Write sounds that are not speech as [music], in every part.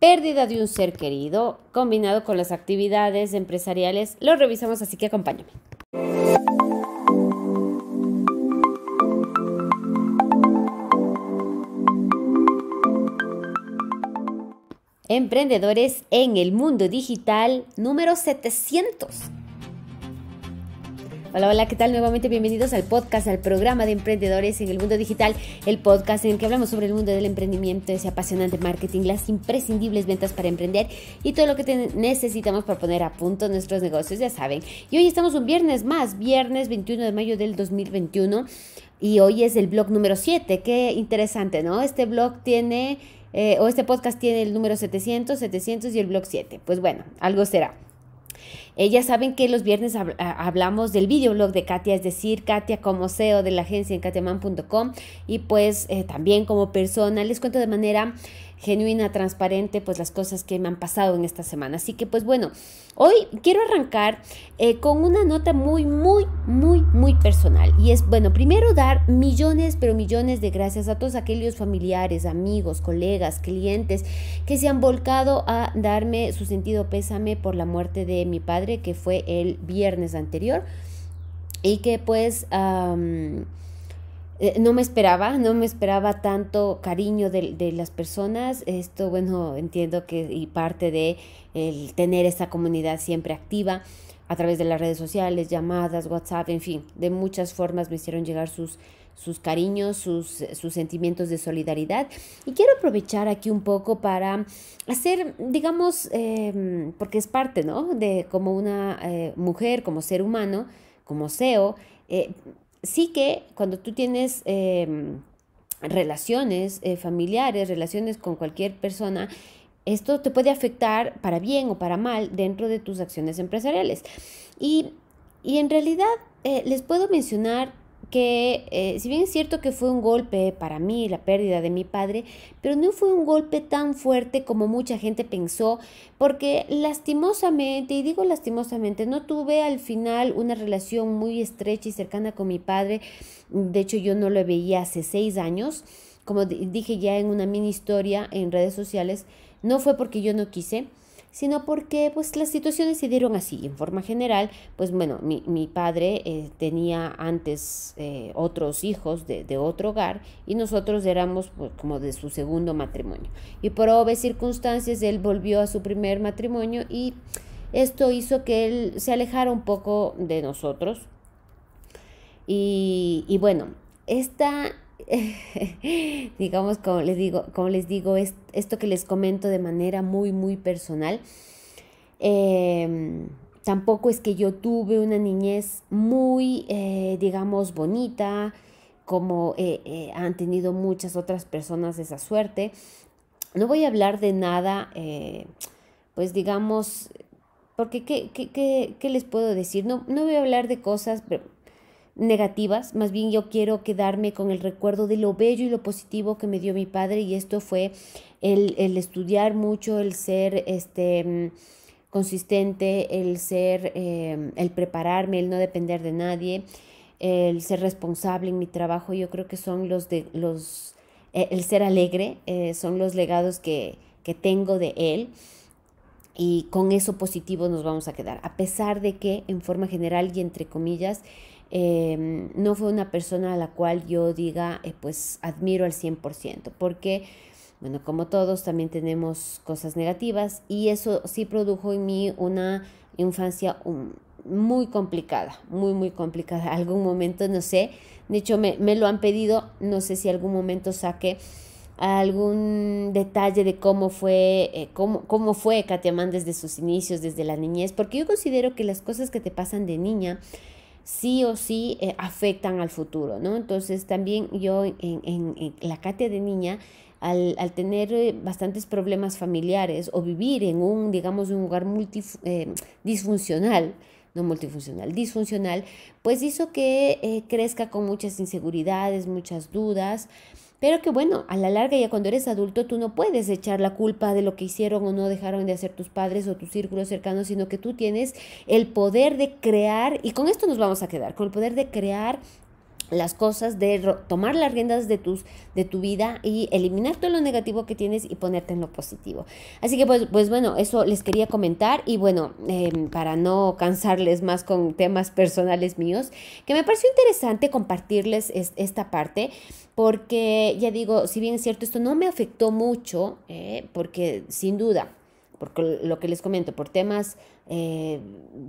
pérdida de un ser querido, combinado con las actividades empresariales. Lo revisamos, así que acompáñame. Emprendedores en el mundo digital número 700. Hola, hola, ¿qué tal? Nuevamente bienvenidos al podcast, al programa de emprendedores en el mundo digital, el podcast en el que hablamos sobre el mundo del emprendimiento, ese apasionante marketing, las imprescindibles ventas para emprender y todo lo que necesitamos para poner a punto nuestros negocios, ya saben. Y hoy estamos un viernes más, viernes 21 de mayo del 2021 y hoy es el blog número 7, qué interesante, ¿no? Este blog tiene... Eh, o este podcast tiene el número 700, 700 y el blog 7. Pues bueno, algo será. Ellas saben que los viernes ah, hablamos del videoblog de Katia, es decir, Katia como CEO de la agencia en katiaman.com y pues eh, también como persona les cuento de manera genuina, transparente, pues las cosas que me han pasado en esta semana. Así que pues bueno, hoy quiero arrancar eh, con una nota muy, muy, muy, muy personal. Y es, bueno, primero dar millones, pero millones de gracias a todos aquellos familiares, amigos, colegas, clientes que se han volcado a darme su sentido pésame por la muerte de mi padre que fue el viernes anterior, y que pues... Eh, no me esperaba, no me esperaba tanto cariño de, las personas. Esto, bueno, entiendo que y parte de el tener esta comunidad siempre activa a través de las redes sociales, llamadas, WhatsApp, en fin, de muchas formas me hicieron llegar sus sus cariños, sus, sentimientos de solidaridad. Y quiero aprovechar aquí un poco para hacer, digamos, em, porque es parte, ¿no? De como una eh, mujer, como ser humano, como SEO, eh, sí que cuando tú tienes em, relaciones eh, familiares, relaciones con cualquier persona, esto te puede afectar para bien o para mal dentro de tus acciones empresariales. Y, en realidad les puedo mencionar que eh, si bien es cierto que fue un golpe para mí la pérdida de mi padre, pero no fue un golpe tan fuerte como mucha gente pensó, porque lastimosamente, y digo lastimosamente, no tuve al final una relación muy estrecha y cercana con mi padre, de hecho yo no lo veía hace seis años, como dije ya en una mini historia en redes sociales, no fue porque yo no quise, sino porque pues las situaciones se dieron así. En forma general, pues bueno, mi, padre eh, tenía antes eh, otros hijos de, otro hogar y nosotros éramos pues, como de su segundo matrimonio. Y por obvias circunstancias él volvió a su primer matrimonio y esto hizo que él se alejara un poco de nosotros. Y, y bueno, esta [laughs] digamos, como les digo, como les digo es, esto que les comento de manera muy, muy personal. Em, tampoco es que yo tuve una niñez muy, eh, digamos, bonita, como eh, eh, han tenido muchas otras personas de esa suerte. No voy a hablar de nada, pues digamos, porque ¿qué, qué, qué, les puedo decir? No, no voy a hablar de cosas, negativas, más bien yo quiero quedarme con el recuerdo de lo bello y lo positivo que me dio mi padre y esto fue el, estudiar mucho, el ser este, consistente, el ser, em, el prepararme, el no depender de nadie, el ser responsable en mi trabajo, yo creo que son los de los, eh, el ser alegre, eh, son los legados que, que tengo de él y con eso positivo nos vamos a quedar, a pesar de que en forma general y entre comillas, Em, no fue una persona a la cual yo diga, eh, pues admiro al 100%, porque, bueno, como todos, también tenemos cosas negativas y eso sí produjo en mí una infancia um, muy complicada, muy, muy complicada. [laughs] Algún momento, no sé, de hecho me, lo han pedido, no sé si algún momento saque algún detalle de cómo fue, eh, cómo, cómo fue Katiamán desde sus inicios, desde la niñez, porque yo considero que las cosas que te pasan de niña, sí o sí eh, afectan al futuro, ¿no? Entonces también yo en, la Katia de niña, al, tener eh, bastantes problemas familiares o vivir en un, digamos, un lugar multi, eh, disfuncional, no multifuncional, disfuncional, pues hizo que crezca con muchas inseguridades, muchas dudas pero que bueno, a la larga ya cuando eres adulto tú no puedes echar la culpa de lo que hicieron o no dejaron de hacer tus padres o tus círculos cercanos, sino que tú tienes el poder de crear, y con esto nos vamos a quedar, con el poder de crear las cosas, de tomar las riendas de, tus, de tu vida y eliminar todo lo negativo que tienes y ponerte en lo positivo. Así que pues, pues bueno, eso les quería comentar y bueno, em, para no cansarles más con temas personales míos, que me pareció interesante compartirles esta parte porque ya digo, si bien es cierto, esto no me afectó mucho, eh, porque sin duda porque lo que les comento, por temas eh,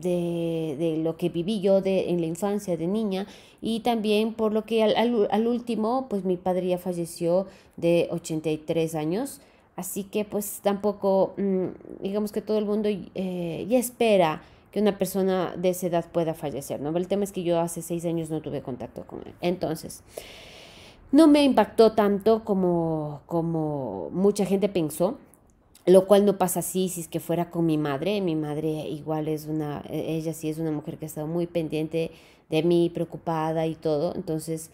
de, lo que viví yo de, en la infancia de niña y también por lo que al, último, pues mi padre ya falleció de 83 años, así que pues tampoco, mm, digamos que todo el mundo eh, ya espera que una persona de esa edad pueda fallecer, ¿no? El tema es que yo hace seis años no tuve contacto con él. Entonces, no me impactó tanto como, como mucha gente pensó lo cual no pasa así si es que fuera con mi madre. Mi madre igual es una, e-, ella sí es una mujer que ha estado muy pendiente de mí, preocupada y todo. Entonces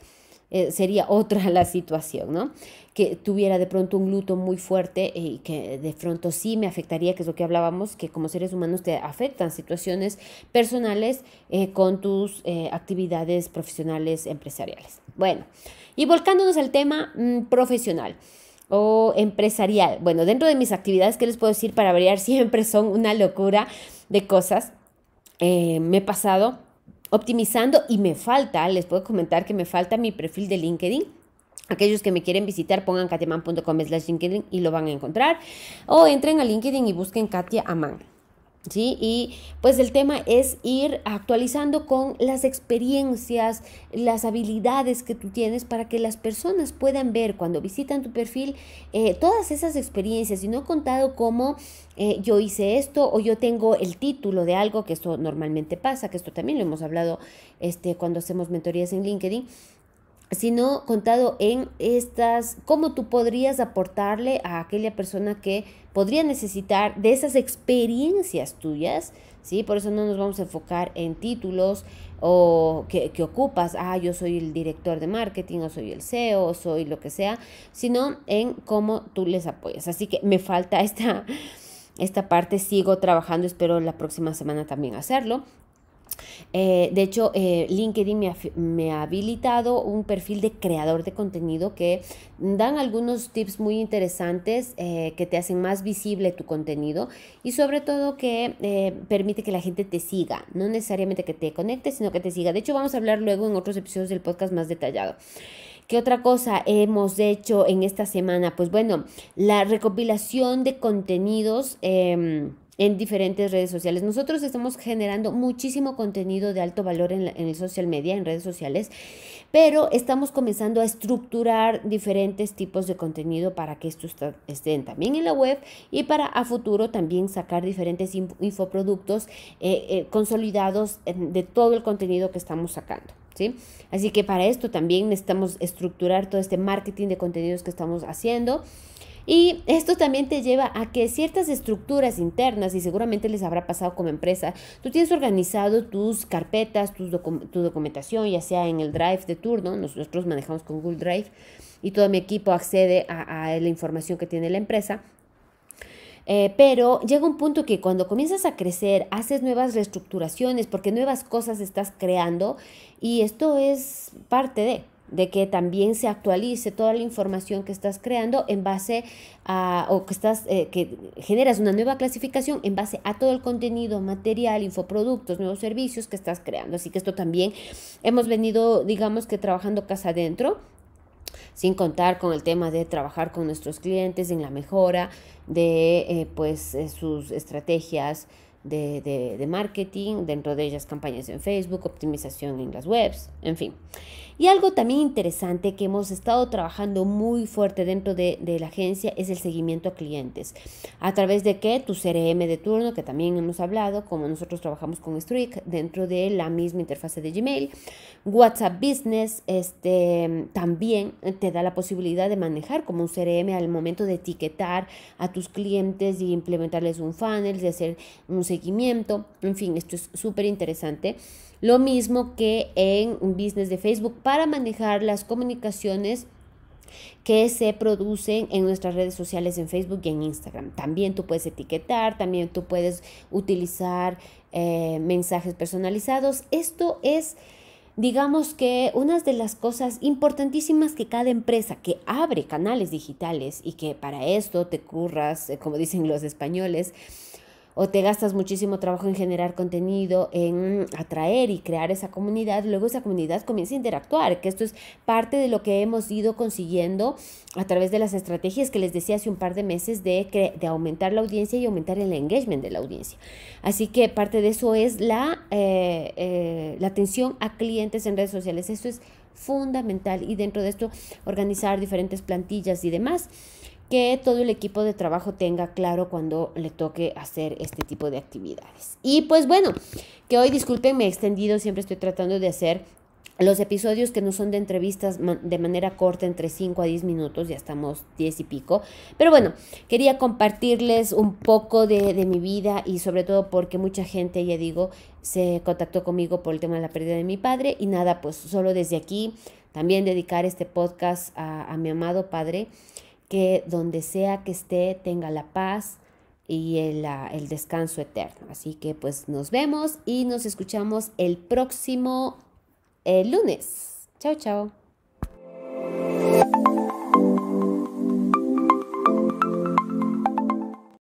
eh, sería [laughs] otra la situación, ¿no? Que tuviera de pronto un luto muy fuerte eh, y que de pronto sí me afectaría, que es lo que hablábamos, que como seres humanos te afectan situaciones personales eh, con tus actividades profesionales, empresariales. Bueno, y volcándonos al tema mm, profesional o empresarial. Bueno, dentro de mis actividades, ¿qué les puedo decir? Para variar, [laughs] siempre son una locura de cosas. Eh, me he pasado optimizando y me falta, les puedo comentar que me falta mi perfil de LinkedIn. Aquellos que me quieren visitar, pongan katiaman.com slash LinkedIn y lo van a encontrar. O entren a LinkedIn y busquen Katia Amán. Y pues el tema es ir actualizando con las experiencias, las habilidades que tú tienes para que las personas puedan ver cuando visitan tu perfil eh, todas esas experiencias y no contado cómo eh, yo hice esto o yo tengo el título de algo, que esto normalmente pasa, que esto también lo hemos hablado este, cuando hacemos mentorías en LinkedIn sino contado en estas, cómo tú podrías aportarle a aquella persona que podría necesitar de esas experiencias tuyas, ¿sí? Por eso no nos vamos a enfocar en títulos o que, ocupas, ah, yo soy el director de marketing o soy el CEO o soy lo que sea, sino en cómo tú les apoyas. Así que me falta esta esta parte sigo trabajando, espero la próxima semana también hacerlo. Eh, de hecho, eh, LinkedIn me ha, habilitado un perfil de creador de contenido que dan algunos tips muy interesantes eh, que te hacen más visible tu contenido y sobre todo que permite que la gente te siga, no necesariamente que te conecte, sino que te siga. De hecho, vamos a hablar luego en otros episodios del podcast más detallado. ¿Qué otra cosa hemos hecho en esta semana? Pues bueno, la recopilación de contenidos. Em, en diferentes redes sociales. Nosotros estamos generando muchísimo contenido de alto valor en, el social media, en redes sociales, pero estamos comenzando a estructurar diferentes tipos de contenido para que estos estén también en la web y para a futuro también sacar diferentes infoproductos eh, eh, consolidados de todo el contenido que estamos sacando. ¿Sí? Así que para esto también necesitamos estructurar todo este marketing de contenidos que estamos haciendo y esto también te lleva a que ciertas estructuras internas, y seguramente les habrá pasado como empresa, tú tienes organizado tus carpetas, tu documentación, ya sea en el Drive de turno, nosotros manejamos con Google Drive y todo mi equipo accede a, la información que tiene la empresa, eh, pero llega un punto que cuando comienzas a crecer, haces nuevas reestructuraciones porque nuevas cosas estás creando y esto es parte de de que también se actualice toda la información que estás creando en base a, o que estás, eh, que generas una nueva clasificación en base a todo el contenido, material, infoproductos, nuevos servicios que estás creando. Así que esto también hemos venido, digamos que trabajando casa adentro, sin contar con el tema de trabajar con nuestros clientes en la mejora de eh, pues eh, sus estrategias de, de marketing, dentro de ellas campañas en Facebook, optimización en las webs, en fin. Y algo también interesante que hemos estado trabajando muy fuerte dentro de, la agencia es el seguimiento a clientes. A través de qué tu CRM de turno, que también hemos hablado, como nosotros trabajamos con Streak dentro de la misma interfase de Gmail, WhatsApp Business este, también te da la posibilidad de manejar como un CRM al momento de etiquetar a tus clientes y implementarles un funnel, de hacer un seguimiento. En fin, esto es súper interesante. Lo mismo que en un business de Facebook para manejar las comunicaciones que se producen en nuestras redes sociales en Facebook y en Instagram. También tú puedes etiquetar, también tú puedes utilizar eh, mensajes personalizados. Esto es, digamos que, una de las cosas importantísimas que cada empresa que abre canales digitales y que para esto te curras, eh, como dicen los españoles, o te gastas muchísimo trabajo en generar contenido, en atraer y crear esa comunidad, luego esa comunidad comienza a interactuar, que esto es parte de lo que hemos ido consiguiendo a través de las estrategias que les decía hace un par de meses de, de aumentar la audiencia y aumentar el engagement de la audiencia. Así que parte de eso es la, eh, eh, la atención a clientes en redes sociales. eso es fundamental y dentro de esto organizar diferentes plantillas y demás que todo el equipo de trabajo tenga claro cuando le toque hacer este tipo de actividades. Y pues bueno, que hoy disculpen, me he extendido, siempre estoy tratando de hacer los episodios que no son de entrevistas de manera corta, entre 5 a 10 minutos, ya estamos 10 y pico. Pero bueno, quería compartirles un poco de, mi vida y sobre todo porque mucha gente, ya digo, se contactó conmigo por el tema de la pérdida de mi padre. Y nada, pues solo desde aquí también dedicar este podcast a, a mi amado padre que donde sea que esté tenga la paz y ah, el, descanso eterno. Así que pues nos vemos y nos escuchamos el próximo eh, lunes. Chao, chao.